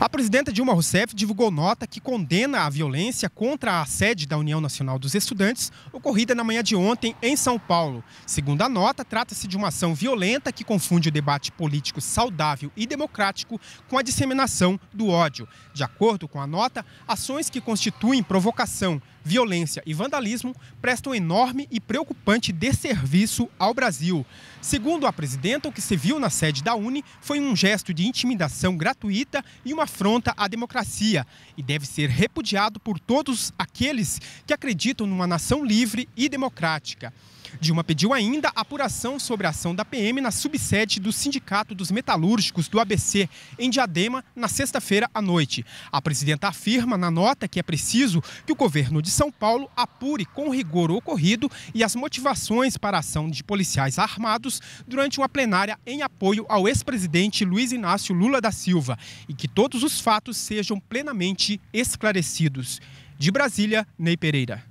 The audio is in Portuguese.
A presidenta Dilma Rousseff divulgou nota que condena a violência contra a sede da União Nacional dos Estudantes, ocorrida na manhã de ontem em São Paulo. Segundo a nota, trata-se de uma ação violenta que confunde o debate político saudável e democrático com a disseminação do ódio. De acordo com a nota, ações que constituem provocação, violência e vandalismo prestam enorme e preocupante desserviço ao Brasil. Segundo a presidenta, o que se viu na sede da Uni foi um gesto de intimidação gratuita e uma afronta à democracia e deve ser repudiado por todos aqueles que acreditam numa nação livre e democrática. Dilma pediu ainda apuração sobre a ação da PM na subsede do Sindicato dos Metalúrgicos do ABC, em Diadema, na sexta-feira à noite. A presidenta afirma na nota que é preciso que o governo de são Paulo apure com rigor o ocorrido e as motivações para a ação de policiais armados durante uma plenária em apoio ao ex-presidente Luiz Inácio Lula da Silva e que todos os fatos sejam plenamente esclarecidos. De Brasília, Ney Pereira.